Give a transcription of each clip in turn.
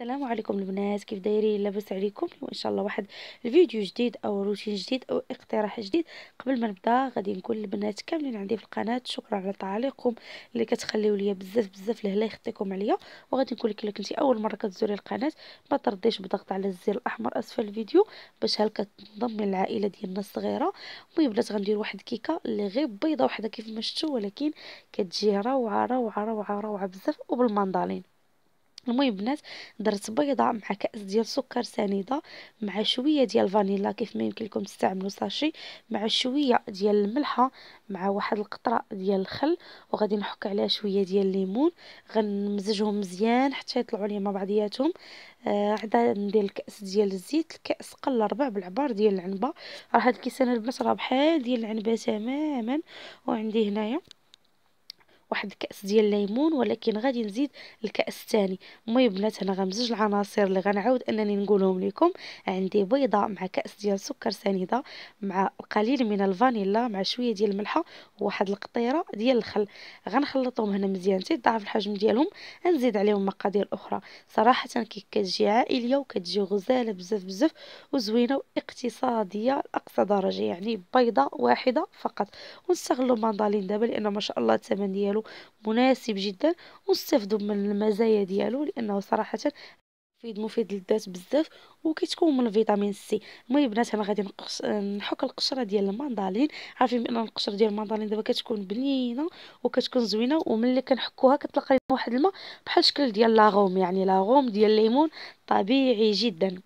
السلام عليكم البنات كيف دايرين لاباس عليكم اليوم شاء الله واحد الفيديو جديد او روتين جديد او اقتراح جديد قبل ما نبدا غادي نقول للبنات كاملين عندي في القناه شكرا على تعليقكم اللي كتخليو ليا بزاف بزاف لهلا يخطيكم عليا وغادي نقول لك الا كنتي اول مره كتزوري القناه ما ترديش بالضغط على الزر الاحمر اسفل الفيديو باش هلك تنضمي للعائله ديالنا الصغيره المهم بنات غندير واحد الكيكه اللي غير بيضه وحده كيف ما شفتوا ولكن كتجي روعه روعه روعه روعه بزاف وبالمندالين المهم البنات درت بيضه مع كاس ديال سكر سنيده مع شويه ديال الفانيلا كيف ما يمكن لكم تستعملوا ساشي مع شويه ديال الملحه مع واحد القطره ديال الخل وغادي نحك عليها شويه ديال الليمون غنمزجهم مزيان حتى يطلعوا لي مع بعضياتهم آه عدا ندير الكاس ديال الزيت الكاس قل ربع بالعبار ديال العنبه راه هاد الكيسان البنات راه بحال ديال العنبه تماما وعندي هنايا واحد الكاس ديال الليمون ولكن غادي نزيد الكاس الثاني المهم بنات انا غنمزج العناصر اللي غنعاود انني نقولهم لكم عندي بيضه مع كاس ديال سكر سنيده مع القليل من الفانيلا مع شويه ديال الملحه وواحد القطيره ديال الخل غنخلطهم هنا مزيان تضاعف الحجم ديالهم نزيد عليهم مقادير اخرى صراحه كي كتجي عائليه وكتجي غزاله بزاف بزاف وزوينه واقتصاديه لاقصى درجه يعني بيضه واحده فقط ونستغلوا المندالين دابا لان ما شاء الله الثمن ديالو ديالو مناسب جدا واستفدوا من المزايا ديالو لانه صراحه مفيد مفيد للذات بزاف وكيتكون من فيتامين سي المهم البنات انا غادي نقش... نحك القشره ديال الماندالين عارفين بان القشره ديال الماندالين دابا كتكون بنينه وكتكون زوينه وملي كنحكوها كتلقى واحد الماء بحال الشكل ديال لاغوم يعني لاغوم ديال الليمون طبيعي جدا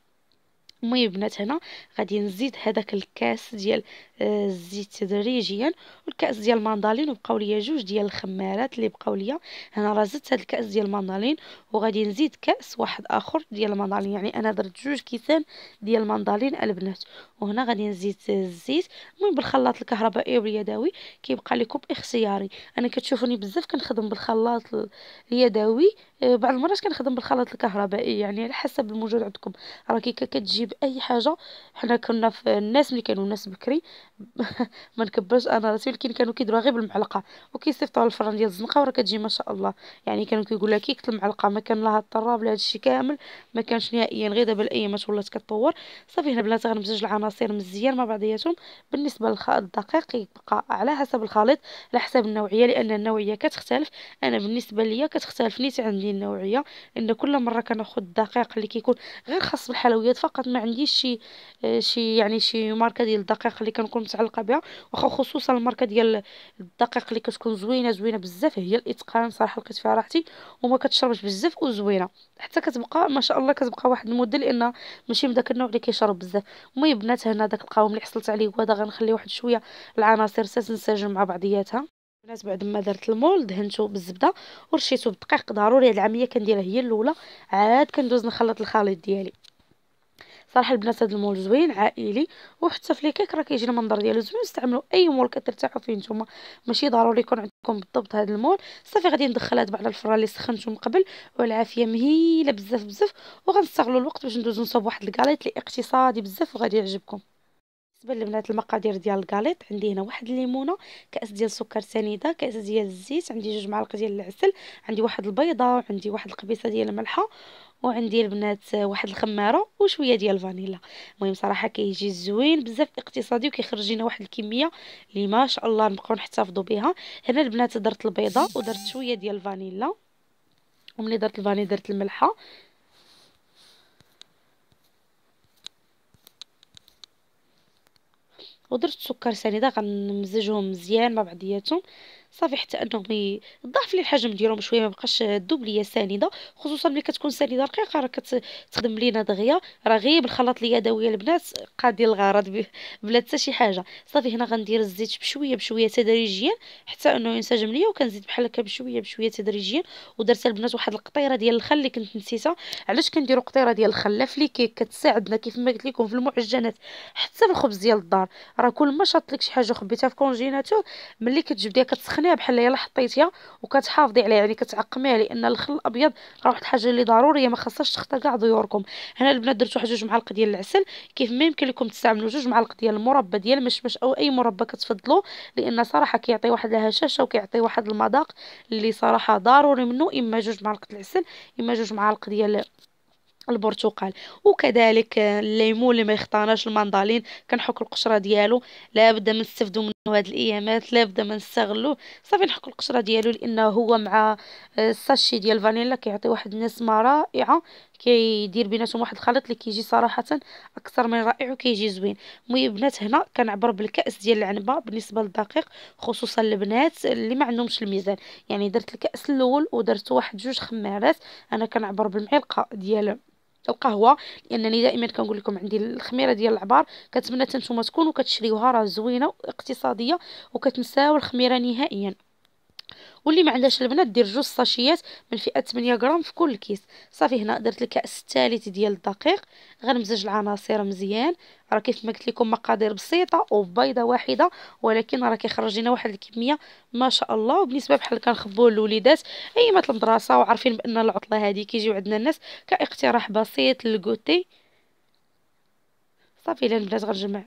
المهم البنات هنا غادي نزيد هذاك الكاس ديال الزيت تدريجيا والكاس ديال الماندالين وبقاو ليا جوج ديال الخمارات اللي بقاو ليا هنا راه زدت هاد الكاس ديال الماندالين وغادي نزيد كاس واحد اخر ديال الماندالين يعني انا درت جوج كيسان ديال الماندالين البنات وهنا غادي نزيد الزيت المهم بالخلاط الكهربائي واليدوي كيبقى لكم اختياري انا كتشوفوني بزاف كنخدم بالخلاط اليدوي آه، بعض المرات كنخدم بالخلاط الكهربائي يعني على حسب الموجود عندكم راه كي كتجيب اي حاجه حنا كنا في الناس ملي كانوا ناس بكري ما نكبرش انا راسي ولكن كانوا كيديروها غير بالمعلقه وكيصيفطوها للفرن ديال الزنقه وراه كتجي ما شاء الله يعني كانوا كيقول لها كيكه المعلقه ما كان لها الطراب لهذا الشيء كامل ما كانش نهائيا غير دابا الايامات ولات كتطور صافي هنا بلاتي غنمزج العناصر مزيان مع بعضياتهم بالنسبه للخليط الدقيق كيبقى على حسب الخليط على حسب النوعيه لان النوعيه كتختلف انا بالنسبه ليا كتختلف نيت عندي النوعيه لان كل مره كناخذ الدقيق اللي كيكون غير خاص بالحلويات فقط ما عنديش شي آه، شي يعني شي ماركه ديال الدقيق اللي كنكون كتكون متعلقه بها واخا خصوصا الماركه ديال الدقيق اللي كتكون زوينه زوينه بزاف هي الاتقان صراحه لقيت فيها راحتي وما كتشربش بزاف وزوينه حتى كتبقى ما شاء الله كتبقى واحد المده لان ماشي من داك النوع اللي كيشرب بزاف المهم بنات هنا داك القوام اللي حصلت عليه هو هذا غنخليه واحد شويه العناصر تنسجم مع بعضياتها بنات بعد ما درت المول دهنته بالزبده ورشيته بالدقيق ضروري هاد العمليه كنديرها هي الاولى عاد كندوز نخلط الخليط ديالي صراحه البنات هاد المول زوين عائلي وحتى في الكيك راه كيجي المنظر ديالو زوين استعملوا اي مول كترتاحوا فيه نتوما ماشي ضروري يكون عندكم بالضبط هاد المول صافي غادي ندخل هاد بعض الفران اللي سخنته من قبل والعافيه مهيله بزاف بزاف وغنستغلوا الوقت باش ندوزو نصوب واحد الكاليط اللي اقتصادي بزاف وغادي يعجبكم بالنسبه للبنات المقادير ديال الكاليط عندي هنا واحد الليمونه كاس ديال سكر سنيده كاس ديال الزيت عندي جوج معالق ديال العسل عندي واحد البيضه وعندي واحد القبيصه ديال الملحه وعندي البنات واحد الخماره وشويه ديال الفانيلا المهم صراحه كيجي زوين بزاف اقتصادي وكيخرج لنا واحد الكميه اللي ما شاء الله نبقاو نحتفظوا بها هنا البنات درت البيضه ودرت شويه ديال الفانيلا وملي درت الفانيلا درت الملحه ودرت السكر سنيده غنمزجهم مزيان مع بعضياتهم صافي حتى انهم يضاعف لي الحجم ديالهم شويه ما بقاش الدوبليه سنيده خصوصا ملي كتكون سنيده رقيقه راه كتخدم لينا دغيا راه غير بالخلاط اليدوي البنات قادي الغرض بلا حتى شي حاجه صافي هنا غندير الزيت بشويه بشويه تدريجيا حتى انه ينسجم ليا وكنزيد بحال هكا بشويه بشويه تدريجيا ودرت البنات واحد القطيره ديال الخل اللي كنت نسيتها علاش كنديروا قطيره ديال الخل في كيك كتساعدنا كيف ما قلت لكم في المعجنات حتى في الخبز ديال الدار راه كل ما شاط لك شي حاجه خبيتها في كونجيناتور ملي كتجبديها كتسخن كتخليها بحال يلا حطيتيها وكتحافظي عليها يعني كتعقميها لان الخل الابيض راه واحد الحاجه اللي ضروريه ما خصهاش تخطر كاع ضيوركم هنا البنات درتو واحد جوج معالق ديال العسل كيف ما يمكن لكم تستعملوا جوج معالق ديال المربى ديال المشمش او اي مربى كتفضلوا لان صراحه كيعطي واحد الهشاشه وكيعطي واحد المذاق اللي صراحه ضروري منه اما جوج معالق العسل اما جوج معالق ديال البرتقال وكذلك الليمون اللي ما يخطاناش الماندالين كنحك القشره ديالو لابد من نستافدوا وهاد الايامات بدا ما نستغلو صافي نحكو القشره ديالو لانه هو مع آه، الساشي ديال الفانيلا كيعطي واحد النسمه رائعه كيدير بيناتهم واحد الخليط اللي كيجي صراحه اكثر من رائع وكيجي زوين المهم البنات هنا كنعبر بالكاس ديال العنبه بالنسبه للدقيق خصوصا البنات اللي ما عندهمش الميزان يعني درت الكاس الاول ودرت واحد جوج خمارات انا كنعبر بالمعلقه ديال القهوه لانني دائما كنقول لكم عندي الخميره ديال العبار كنتمنى حتى نتوما تكونوا كتشريوها راه زوينه واقتصاديه وكتنساو الخميره نهائيا واللي ما عندهاش البنات دير جوج ساشيات من فئه 8 غرام في كل كيس صافي هنا درت الكاس الثالث ديال الدقيق غنمزج العناصر مزيان راه كيف ما قلت لكم مقادير بسيطه وبيضه واحده ولكن راه كيخرج لنا واحد الكميه ما شاء الله وبالنسبه بحال كنخبوه للوليدات ايامات المدرسه وعارفين بان العطله هذه كيجيو عندنا الناس كاقتراح بسيط للكوتي صافي البنات غنجمع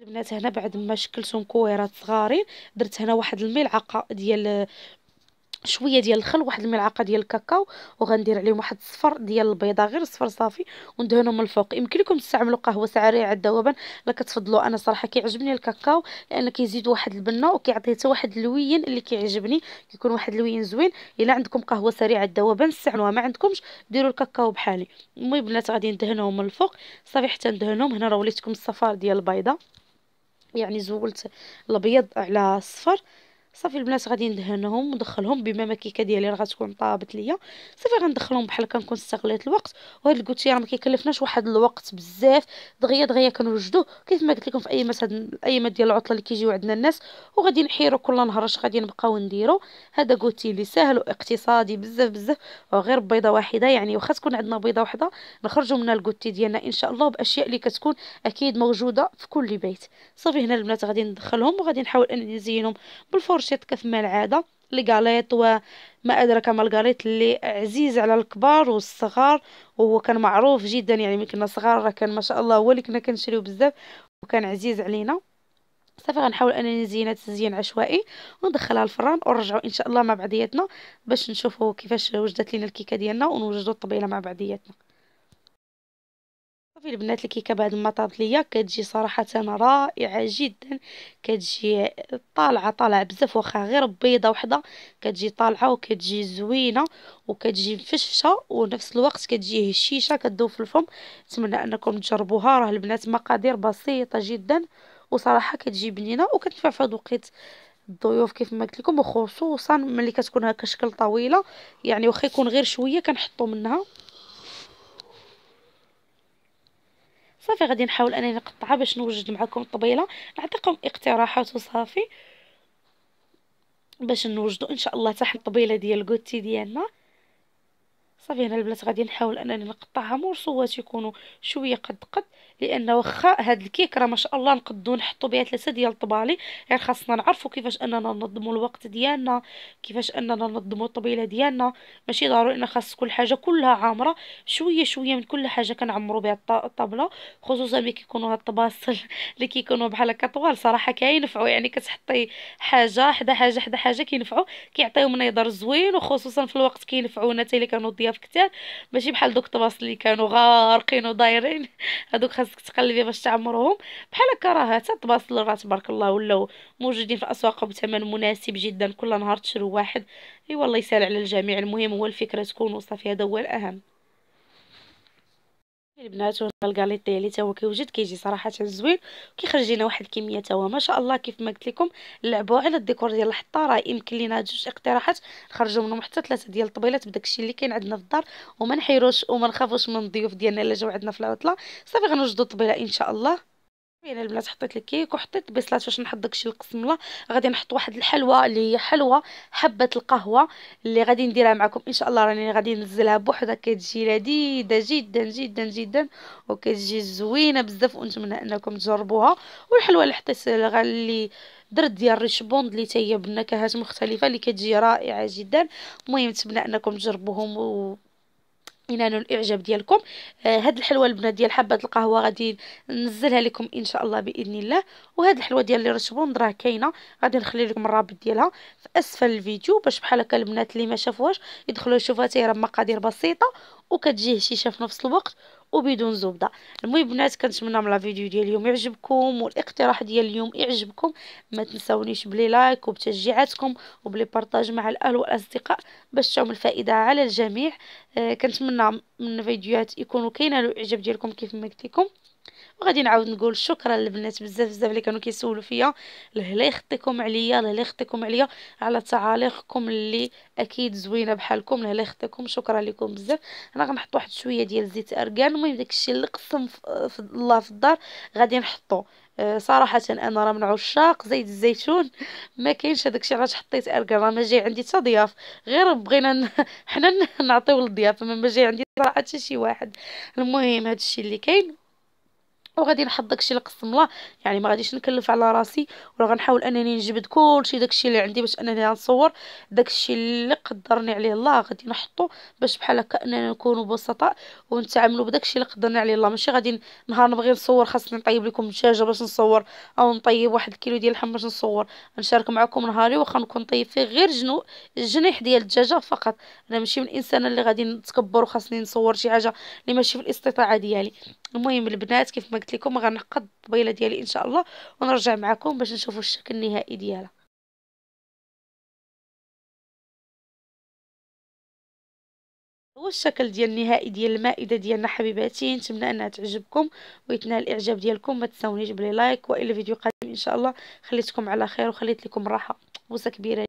البنات هنا بعد ما شكلتهم كويرات صغارين درت هنا واحد الملعقه ديال شويه ديال الخل واحد الملعقه ديال الكاكاو وغندير عليهم واحد الصفر ديال البيضه غير صفر صافي وندهنهم من الفوق يمكن لكم تستعملوا قهوه سريعه الذوبان لا كتفضلوا انا صراحه كيعجبني الكاكاو لان كيزيد واحد البنه وكيعطي حتى واحد اللوين اللي كيعجبني كيكون واحد اللوين زوين الا عندكم قهوه سريعه الذوبان استعملوها ما عندكمش ديروا الكاكاو بحالي المهم البنات غادي ندهنهم من الفوق صافي حتى ندهنهم هنا راه وليتكم الصفار ديال البيضه يعني زولت الابيض على الصفر صافي البنات غادي ندهنهم وندخلهم بما المكيكه ديالي راه غتكون طابت ليا صافي غندخلهم بحال كنكون استغليت الوقت وهاد الكوتي راه ما كيكلفناش واحد الوقت بزاف دغيا دغيا كنوجدوه كيف ما قلت لكم في مس هاد الايامات ديال العطله اللي كيجيو عندنا الناس وغادي نحيرو كل نهار اش غادي نبقاو نديرو هذا كوتي اللي ساهل واقتصادي بزاف بزاف وغير بيضه واحده يعني واخا تكون عندنا بيضه واحده نخرجوا من الكوتي ديالنا ان شاء الله باشياء اللي كتكون اكيد موجوده في كل بيت صافي هنا البنات غادي ندخلهم وغادي نحاول انني نزينهم بالفرش كيف ما العاده الكاليط وما ادراك ما الكاليط اللي عزيز على الكبار والصغار وهو كان معروف جدا يعني ملي كنا صغار راه كان ما شاء الله هو اللي كنا كنشريو بزاف وكان عزيز علينا صافي غنحاول انني نزينها تزيين عشوائي وندخلها الفران ونرجعوا ان شاء الله مع بعضياتنا باش نشوفوا كيفاش وجدت لينا الكيكه ديالنا ونوجدوا الطبيله مع بعضياتنا صافي البنات الكيكه بعد ما طابت ليا كتجي صراحه رائعه جدا كتجي طالعه طالعه بزاف واخا غير بيضه وحده كتجي طالعه وكتجي زوينه وكتجي مفشفشه ونفس الوقت كتجي هشيشه كتذوب في الفم نتمنى انكم تجربوها راه البنات مقادير بسيطه جدا وصراحه كتجي بنينه وكتنفع في هذا الوقت الضيوف كيف ما قلت لكم وخصوصا ملي كتكون هكا شكل طويله يعني واخا يكون غير شويه كنحطو منها صافي غادي نحاول انني نقطعها باش نوجد معكم الطبيله نعطيكم اقتراحات وصافي باش نوجدوا ان شاء الله تحت الطبيله ديال الكوتي ديالنا صافي هنا البنات غادي نحاول انني نقطعها مرصوات يكونوا شويه قد قد لان واخا هاد الكيك راه ما شاء الله نقدو نحطو بها ثلاثه ديال الطبالي غير يعني خاصنا نعرفو كيفاش اننا ننظمو الوقت ديالنا كيفاش اننا ننظمو الطبيله ديالنا ماشي ضروري ان خاص كل حاجه كلها عامره شويه شويه من كل حاجه كنعمرو بها الطبله خصوصا ملي كيكونوا هاد الطباسل اللي كيكونوا بحال هكا طوال صراحه كينفعوا يعني كتحطي حاجه حدا حاجه حدا حاجه كينفعوا كيعطيو منظر زوين وخصوصا في الوقت كينفعونا حتى اللي كانوا ضياف كثار ماشي بحال دوك الطباسل اللي كانوا غارقين ودايرين هذوك خاصك تقلبي باش تعمرهم بحال هكا راه حتى الطباسل راه تبارك الله ولاو موجودين في الاسواق بثمن مناسب جدا كل نهار تشرو واحد اي والله يسهل على الجميع المهم هو الفكره تكون وصافي هذا هو الاهم البنات الكاليط ديالي تا هو كيوجد كيجي صراحه زوين وكيخرج لينا واحد الكميه تا هو ما شاء الله كيف ما قلت لكم لعبوا على الديكور ديال الحطه راه يمكن لينا جوج اقتراحات نخرجوا منهم حتى ثلاثه ديال الطبيلات بداك الشيء اللي كاين عندنا في الدار وما نحيروش وما نخافوش من الضيوف ديالنا الا جاو عندنا في العطله صافي غنوجدوا الطبيله ان شاء الله يعني البنات حطيت الكيك وحطيت بيصلات باش نحط داكشي القسمله غادي نحط واحد الحلوه اللي هي حلوه حبه القهوه اللي غادي نديرها معكم ان شاء الله راني غادي ننزلها بوحدها كتجي لذيذه جدا جدا جدا وكتجي زوينه بزاف ونتمنى انكم تجربوها والحلوه اللي حطيت اللي درت ديال ريش بوند اللي تاهي بنكهات مختلفه اللي كتجي رائعه جدا المهم نتمنى انكم تجربوهم و ينالوا الاعجاب ديالكم آه هاد الحلوه البنات ديال حبه القهوه غادي ننزلها لكم ان شاء الله باذن الله وهاد الحلوه ديال اللي رشبوند راه كاينه غادي نخلي لكم الرابط ديالها في اسفل الفيديو باش بحال هكا البنات اللي ما شافوهاش يدخلوا يشوفوها تيرا مقادير بسيطه وكتجي هشيشه في نفس الوقت وبدون زبده المهم بنات كنتمنى من فيديو ديال اليوم يعجبكم والاقتراح ديال اليوم يعجبكم ما تنساونيش بلي لايك وبتشجيعاتكم وبلي بارطاج مع الاهل والاصدقاء باش تعم الفائده على الجميع آه كنتمنى من الفيديوهات يكونوا كاينه الاعجاب ديالكم كيف ما قلت وغادي نعاود نقول شكرا للبنات بزاف بزاف اللي كانوا كيسولوا فيا لهلا يخطيكم عليا لهلا يخطيكم عليا على تعاليقكم اللي اكيد زوينه بحالكم لهلا يخطيكم شكرا لكم بزاف انا غنحط واحد شويه ديال زيت ارغان المهم داكشي اللي قسم في الله في الدار غادي نحطو آه، صراحه انا راه من عشاق زيت الزيتون ما كاينش هذاك الشيء علاش حطيت اركان راه ما جاي عندي حتى ضياف غير بغينا ن... حنا نعطيو للضياف ما جاي عندي صراحه حتى شي واحد المهم هذا الشيء اللي كاين وغادي نحط داكشي اللي قسم الله يعني ما غاديش نكلف على راسي ولا غنحاول انني نجبد كلشي داكشي اللي عندي باش انني نصور داكشي اللي قدرني عليه الله غادي نحطو باش بحال هكا اننا نكونوا بسطاء ونتعاملوا بداكشي اللي قدرنا عليه الله ماشي غادي نهار نبغي نصور خاصني نطيب لكم دجاجه باش نصور او نطيب واحد الكيلو ديال اللحم باش نصور نشارك معكم نهاري واخا نكون طيب فيه غير جنو الجنيح ديال الدجاجه فقط انا ماشي من الانسان اللي غادي نتكبر وخاصني نصور شي حاجه اللي ماشي في الاستطاعه ديالي المهم البنات كيف ما قلت لكم غنقد الطبيله ديالي ان شاء الله ونرجع معكم باش نشوفوا الشكل النهائي ديالها هو الشكل ديال النهائي ديال المائده ديالنا حبيباتي نتمنى انها تعجبكم ويتنال الاعجاب ديالكم ما تنساونيش بلي لايك والى فيديو قادم ان شاء الله خليتكم على خير وخليت لكم راحه بوسه كبيره